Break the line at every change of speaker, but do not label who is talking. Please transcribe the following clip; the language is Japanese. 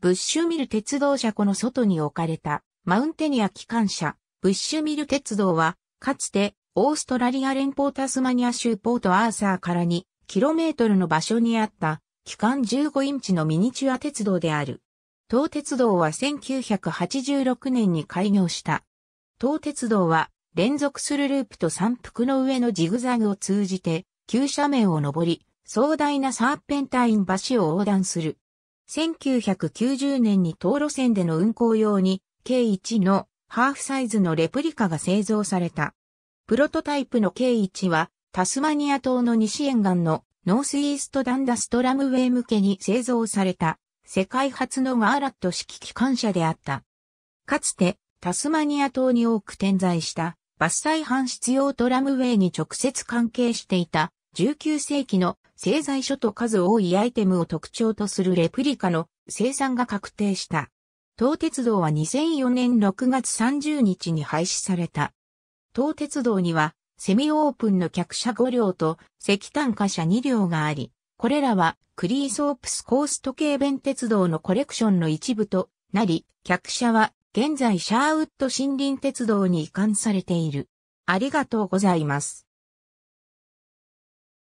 ブッシュミル鉄道車庫の外に置かれたマウンテニア機関車、ブッシュミル鉄道は、かつてオーストラリア連邦タスマニア州ポートアーサーから 2km の場所にあった機関15インチのミニチュア鉄道である。東鉄道は1986年に開業した。東鉄道は連続するループと山腹の上のジグザグを通じて急斜面を登り、壮大なサーペンタイン橋を横断する。1990年に東路線での運行用に、K1 のハーフサイズのレプリカが製造された。プロトタイプの K1 は、タスマニア島の西沿岸のノースイーストダンダストラムウェイ向けに製造された、世界初のマーラット式機関車であった。かつて、タスマニア島に多く点在した、伐採搬出用トラムウェイに直接関係していた、19世紀の製材所と数多いアイテムを特徴とするレプリカの生産が確定した。東鉄道は2004年6月30日に廃止された。東鉄道にはセミオープンの客車5両と石炭貨車2両があり、これらはクリーソープスコースト系弁鉄道のコレクションの一部となり、客車は現在シャーウッド森林鉄道に移管されている。ありがとうございます。